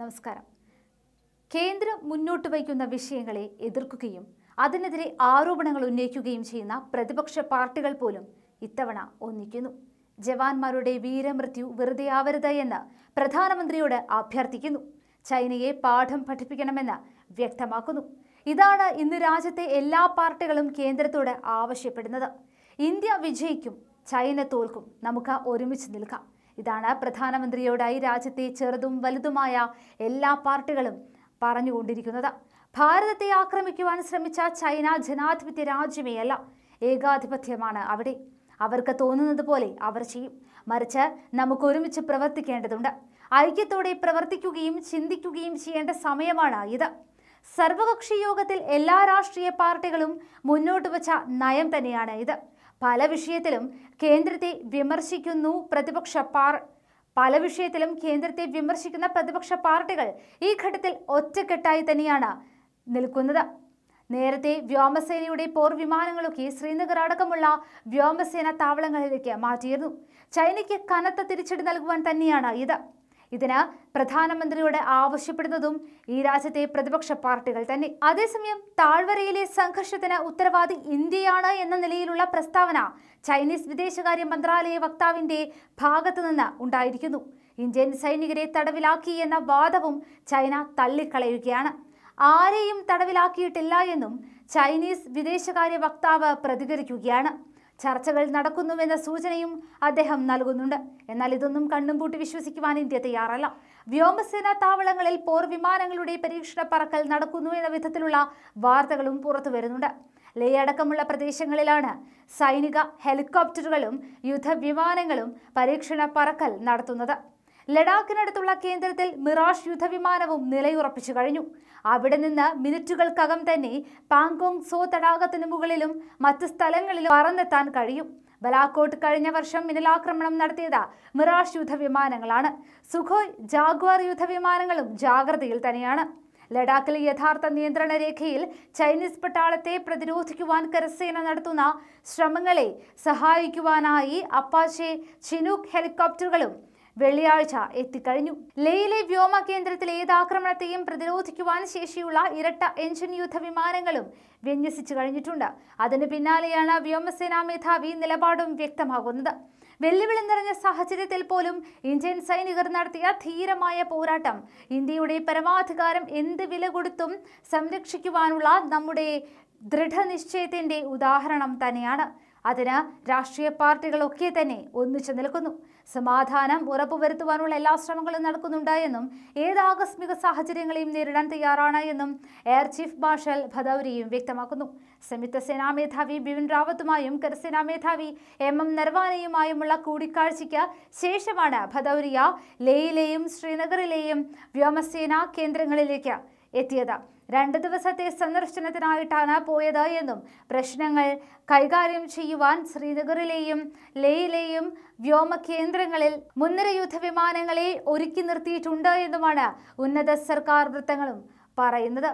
നമസ്കാരം കേന്ദ്രം മുന്നോട്ട് വയ്ക്കുന്ന വിഷയങ്ങളെ എതിർക്കുകയും അതിനെതിരെ ആരോപണങ്ങൾ ഉന്നയിക്കുകയും ചെയ്യുന്ന പ്രതിപക്ഷ പാർട്ടികൾ പോലും ഇത്തവണ ഒന്നിക്കുന്നു ജവാന്മാരുടെ വീരമൃത്യു വെറുതെ ആവരുത് എന്ന് പ്രധാനമന്ത്രിയോട് അഭ്യർത്ഥിക്കുന്നു ചൈനയെ പാഠം പഠിപ്പിക്കണമെന്ന് വ്യക്തമാക്കുന്നു ഇതാണ് ഇന്ന് രാജ്യത്തെ എല്ലാ പാർട്ടികളും കേന്ദ്രത്തോട് ആവശ്യപ്പെടുന്നത് ഇന്ത്യ വിജയിക്കും ചൈന തോൽക്കും നമുക്ക് ഒരുമിച്ച് നിൽക്കാം ഇതാണ് പ്രധാനമന്ത്രിയോടായി രാജ്യത്തെ ചെറുതും വലുതുമായ എല്ലാ പാർട്ടികളും പറഞ്ഞുകൊണ്ടിരിക്കുന്നത് ഭാരതത്തെ ആക്രമിക്കുവാൻ ശ്രമിച്ച ചൈന ജനാധിപത്യ രാജ്യമേ അല്ല ഏകാധിപത്യമാണ് അവിടെ അവർക്ക് തോന്നുന്നത് പോലെ അവർ ചെയ്യും മറിച്ച് നമുക്ക് ഒരുമിച്ച് പ്രവർത്തിക്കേണ്ടതുണ്ട് ഐക്യത്തോടെ പ്രവർത്തിക്കുകയും ചിന്തിക്കുകയും ചെയ്യേണ്ട സമയമാണ് ഇത് സർവകക്ഷി യോഗത്തിൽ എല്ലാ രാഷ്ട്രീയ പാർട്ടികളും മുന്നോട്ട് വച്ച നയം തന്നെയാണ് ഇത് പല വിഷയത്തിലും കേന്ദ്രത്തെ വിമർശിക്കുന്നു പ്രതിപക്ഷ പാർ പല വിഷയത്തിലും കേന്ദ്രത്തെ വിമർശിക്കുന്ന പ്രതിപക്ഷ പാർട്ടികൾ ഈ ഘട്ടത്തിൽ ഒറ്റക്കെട്ടായി തന്നെയാണ് നിൽക്കുന്നത് നേരത്തെ വ്യോമസേനയുടെ പോർ വിമാനങ്ങളൊക്കെ ശ്രീനഗർ അടക്കമുള്ള വ്യോമസേന താവളങ്ങളിലേക്ക് മാറ്റിയിരുന്നു ചൈനയ്ക്ക് കനത്ത തിരിച്ചടി നൽകുവാൻ തന്നെയാണ് ഇത് ഇതിന് പ്രധാനമന്ത്രിയോട് ആവശ്യപ്പെടുന്നതും ഈ രാജ്യത്തെ പ്രതിപക്ഷ പാർട്ടികൾ തന്നെ അതേസമയം താഴ്വരയിലെ സംഘർഷത്തിന് ഉത്തരവാദി ഇന്ത്യയാണ് എന്ന നിലയിലുള്ള പ്രസ്താവന ചൈനീസ് വിദേശകാര്യ മന്ത്രാലയ വക്താവിന്റെ ഭാഗത്തുനിന്ന് ഉണ്ടായിരിക്കുന്നു ഇന്ത്യൻ സൈനികരെ തടവിലാക്കി എന്ന വാദവും ചൈന തള്ളിക്കളയുകയാണ് ആരെയും തടവിലാക്കിയിട്ടില്ല എന്നും ചൈനീസ് വിദേശകാര്യ വക്താവ് പ്രതികരിക്കുകയാണ് ചർച്ചകൾ നടക്കുന്നുവെന്ന സൂചനയും അദ്ദേഹം നൽകുന്നുണ്ട് എന്നാൽ ഇതൊന്നും കണ്ണും പൂട്ടി വിശ്വസിക്കുവാൻ ഇന്ത്യ തയ്യാറല്ല വ്യോമസേനാ താവളങ്ങളിൽ പോർ വിമാനങ്ങളുടെ പരീക്ഷണ പറക്കൽ നടക്കുന്നു എന്ന വിധത്തിലുള്ള വാർത്തകളും പുറത്തു വരുന്നുണ്ട് ലേയടക്കമുള്ള പ്രദേശങ്ങളിലാണ് സൈനിക ഹെലികോപ്റ്ററുകളും യുദ്ധവിമാനങ്ങളും പരീക്ഷണ പറക്കൽ നടത്തുന്നത് ലഡാക്കിനടുത്തുള്ള കേന്ദ്രത്തിൽ മിറാഷ് യുദ്ധവിമാനവും നിലയുറപ്പിച്ചു കഴിഞ്ഞു അവിടെ നിന്ന് മിനിറ്റുകൾക്കകം തന്നെ പാങ്കോങ് സോ തടാകത്തിന് മുകളിലും മറ്റ് സ്ഥലങ്ങളിലും പറന്നെത്താൻ കഴിയും ബലാക്കോട്ട് കഴിഞ്ഞ വർഷം മിന്നലാക്രമണം നടത്തിയത് മിറാഷ് യുദ്ധവിമാനങ്ങളാണ് സുഖോയ് ജാഗ്വാർ യുദ്ധവിമാനങ്ങളും ജാഗ്രതയിൽ തന്നെയാണ് ലഡാക്കിലെ യഥാർത്ഥ നിയന്ത്രണ രേഖയിൽ ചൈനീസ് പട്ടാളത്തെ പ്രതിരോധിക്കുവാൻ കരസേന നടത്തുന്ന ശ്രമങ്ങളെ സഹായിക്കുവാനായി അപ്പാഷെ ചിനൂക്ക് ഹെലികോപ്റ്ററുകളും വെള്ളിയാഴ്ച എത്തിക്കഴിഞ്ഞു ലേയിലെ വ്യോമ കേന്ദ്രത്തിൽ ഏത് ആക്രമണത്തെയും പ്രതിരോധിക്കുവാൻ ശേഷിയുള്ള ഇരട്ട എഞ്ചിൻ യുദ്ധ വിമാനങ്ങളും വിന്യസിച്ചു കഴിഞ്ഞിട്ടുണ്ട് അതിന് പിന്നാലെയാണ് വ്യോമസേനാ മേധാവി നിലപാടും വ്യക്തമാകുന്നത് വെല്ലുവിളി നിറഞ്ഞ സാഹചര്യത്തിൽ പോലും ഇന്ത്യൻ സൈനികർ നടത്തിയ ധീരമായ പോരാട്ടം ഇന്ത്യയുടെ പരമാധികാരം എന്ത് വില കൊടുത്തും സംരക്ഷിക്കുവാനുള്ള നമ്മുടെ ദൃഢനിശ്ചയത്തിൻ്റെ ഉദാഹരണം തന്നെയാണ് അതിന് രാഷ്ട്രീയ പാർട്ടികളൊക്കെ തന്നെ ഒന്നിച്ചു നിൽക്കുന്നു സമാധാനം ഉറപ്പുവരുത്തുവാനുള്ള എല്ലാ ശ്രമങ്ങളും നടക്കുന്നുണ്ട് എന്നും ഏത് ആകസ്മിക സാഹചര്യങ്ങളെയും നേരിടാൻ തയ്യാറാണ് എന്നും എയർ ചീഫ് മാർഷൽ ഭദൌരിയും വ്യക്തമാക്കുന്നു സംയുക്ത സേനാ മേധാവി ബിപിൻ റാവത്തുമായും കരസേനാ മേധാവി എം എം നർവാനയുമായുമുള്ള കൂടിക്കാഴ്ചയ്ക്ക് ശേഷമാണ് ഭദൌരിയ ലേയിലെയും ശ്രീനഗറിലെയും വ്യോമസേനാ കേന്ദ്രങ്ങളിലേക്ക് എത്തിയത് രണ്ട് ദിവസത്തെ സന്ദർശനത്തിനായിട്ടാണ് പോയത് എന്നും പ്രശ്നങ്ങൾ കൈകാര്യം ചെയ്യുവാൻ ശ്രീനഗറിലെയും ലേയിലെയും വ്യോമ കേന്ദ്രങ്ങളിൽ മുൻനിര യുദ്ധ വിമാനങ്ങളെ ഒരുക്കി നിർത്തിയിട്ടുണ്ട് എന്നുമാണ് ഉന്നത സർക്കാർ വൃത്തങ്ങളും പറയുന്നത്